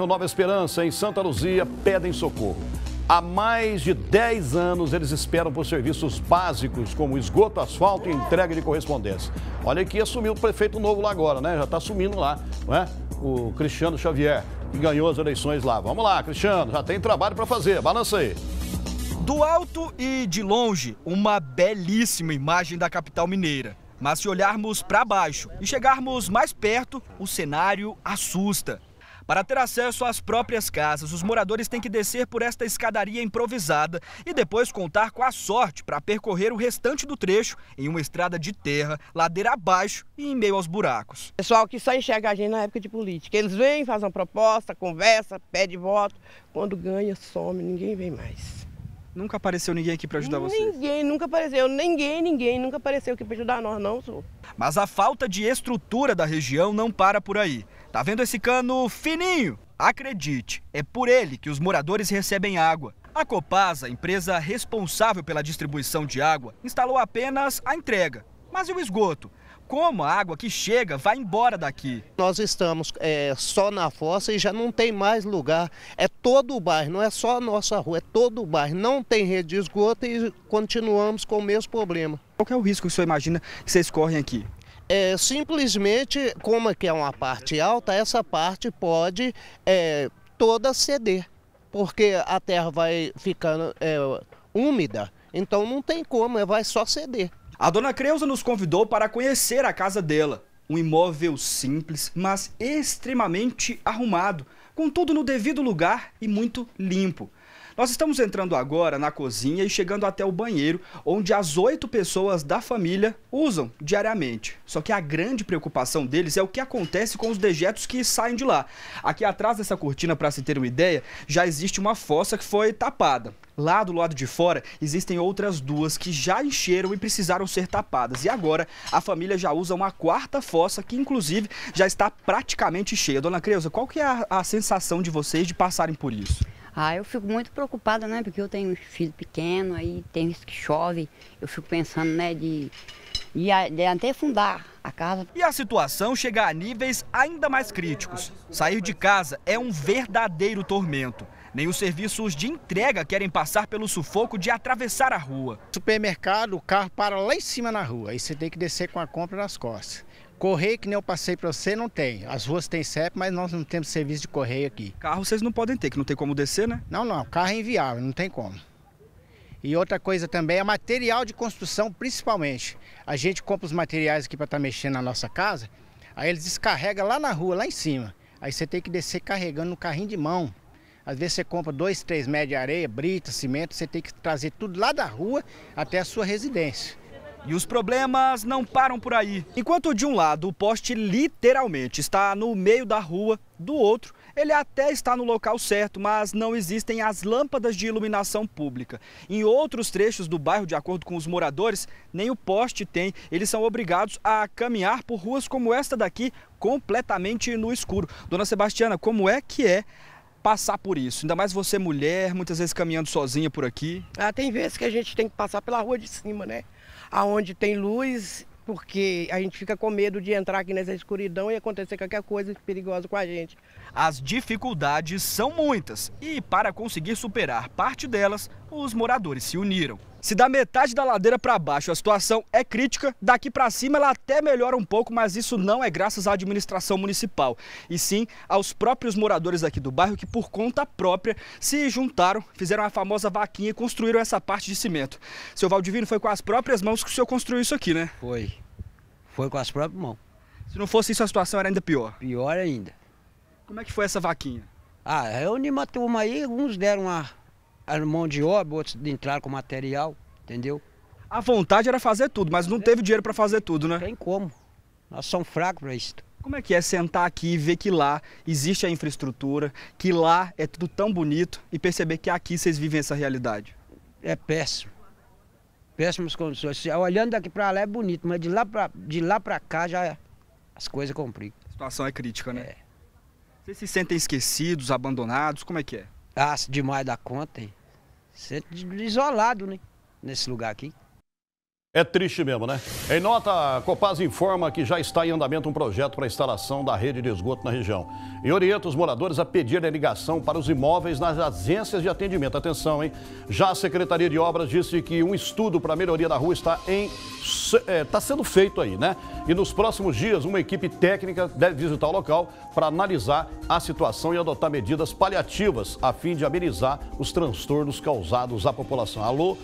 É Nova Esperança, em Santa Luzia, pedem socorro. Há mais de 10 anos eles esperam por serviços básicos como esgoto, asfalto e entrega de correspondência. Olha que assumiu o prefeito novo lá agora, né? Já está assumindo lá, não é? O Cristiano Xavier, que ganhou as eleições lá. Vamos lá, Cristiano, já tem trabalho para fazer. Balança aí. Do alto e de longe, uma belíssima imagem da capital mineira. Mas se olharmos para baixo e chegarmos mais perto, o cenário assusta. Para ter acesso às próprias casas, os moradores têm que descer por esta escadaria improvisada e depois contar com a sorte para percorrer o restante do trecho em uma estrada de terra, ladeira abaixo e em meio aos buracos. Pessoal que só enxerga a gente na época de política. Eles vêm, fazem uma proposta, conversa, pede voto. Quando ganha, some, ninguém vem mais. Nunca apareceu ninguém aqui para ajudar você? vocês? Ninguém, nunca apareceu. Ninguém, ninguém nunca apareceu aqui para ajudar nós, não, senhor. Mas a falta de estrutura da região não para por aí. Tá vendo esse cano fininho? Acredite, é por ele que os moradores recebem água. A Copasa, empresa responsável pela distribuição de água, instalou apenas a entrega. Mas e o esgoto? como a água que chega vai embora daqui. Nós estamos é, só na fossa e já não tem mais lugar. É todo o bairro, não é só a nossa rua, é todo o bairro. Não tem rede de esgoto e continuamos com o mesmo problema. Qual é o risco que o senhor imagina que vocês correm aqui? É, simplesmente, como aqui é, é uma parte alta, essa parte pode é, toda ceder, porque a terra vai ficando é, úmida, então não tem como, é, vai só ceder. A dona Creuza nos convidou para conhecer a casa dela. Um imóvel simples, mas extremamente arrumado, com tudo no devido lugar e muito limpo. Nós estamos entrando agora na cozinha e chegando até o banheiro, onde as oito pessoas da família usam diariamente. Só que a grande preocupação deles é o que acontece com os dejetos que saem de lá. Aqui atrás dessa cortina, para se ter uma ideia, já existe uma fossa que foi tapada. Lá do lado de fora, existem outras duas que já encheram e precisaram ser tapadas. E agora, a família já usa uma quarta fossa, que inclusive já está praticamente cheia. Dona Creuza, qual que é a, a sensação de vocês de passarem por isso? Ah, eu fico muito preocupada, né? Porque eu tenho um filho pequeno, aí tem isso que chove. Eu fico pensando, né, de, de, de até fundar a casa. E a situação chega a níveis ainda mais críticos. Sair de casa é um verdadeiro tormento. Nem os serviços de entrega querem passar pelo sufoco de atravessar a rua. Supermercado, o carro para lá em cima na rua, aí você tem que descer com a compra nas costas. Correio que nem eu passei para você não tem. As ruas têm CEP, mas nós não temos serviço de correio aqui. Carro vocês não podem ter, que não tem como descer, né? Não, não. Carro é inviável, não tem como. E outra coisa também é material de construção, principalmente. A gente compra os materiais aqui para estar tá mexendo na nossa casa, aí eles descarregam lá na rua, lá em cima. Aí você tem que descer carregando no carrinho de mão. Às vezes você compra dois, três metros de areia, brita, cimento, você tem que trazer tudo lá da rua até a sua residência. E os problemas não param por aí. Enquanto de um lado o poste literalmente está no meio da rua, do outro ele até está no local certo, mas não existem as lâmpadas de iluminação pública. Em outros trechos do bairro, de acordo com os moradores, nem o poste tem. Eles são obrigados a caminhar por ruas como esta daqui, completamente no escuro. Dona Sebastiana, como é que é passar por isso? Ainda mais você mulher, muitas vezes caminhando sozinha por aqui. Ah, tem vezes que a gente tem que passar pela rua de cima, né? aonde tem luz, porque a gente fica com medo de entrar aqui nessa escuridão e acontecer qualquer coisa perigosa com a gente. As dificuldades são muitas e para conseguir superar parte delas, os moradores se uniram. Se da metade da ladeira para baixo a situação é crítica, daqui para cima ela até melhora um pouco, mas isso não é graças à administração municipal, e sim aos próprios moradores aqui do bairro que por conta própria se juntaram, fizeram a famosa vaquinha e construíram essa parte de cimento. Seu Valdivino, foi com as próprias mãos que o senhor construiu isso aqui, né? Foi. Foi com as próprias mãos. Se não fosse isso, a situação era ainda pior. Pior ainda. Como é que foi essa vaquinha? Ah, reunimos uma turma aí, uns deram uma a mão de obra, outros entraram com material, entendeu? A vontade era fazer tudo, mas não é. teve dinheiro para fazer tudo, né? Tem como. Nós somos fracos para isso. Como é que é sentar aqui e ver que lá existe a infraestrutura, que lá é tudo tão bonito e perceber que aqui vocês vivem essa realidade? É péssimo. Péssimas condições. Olhando daqui para lá é bonito, mas de lá para de lá para cá já é, as coisas complicam. A situação é crítica, né? É. Vocês se sentem esquecidos, abandonados, como é que é? Ah, demais da conta, hein? Sente isolado, né? Nesse lugar aqui. É triste mesmo, né? Em nota, a Copasa informa que já está em andamento um projeto para a instalação da rede de esgoto na região. E orienta os moradores a pedir a ligação para os imóveis nas agências de atendimento. Atenção, hein? Já a Secretaria de Obras disse que um estudo para a melhoria da rua está, em... está é, sendo feito aí, né? E nos próximos dias, uma equipe técnica deve visitar o local para analisar a situação e adotar medidas paliativas a fim de amenizar os transtornos causados à população. Alô?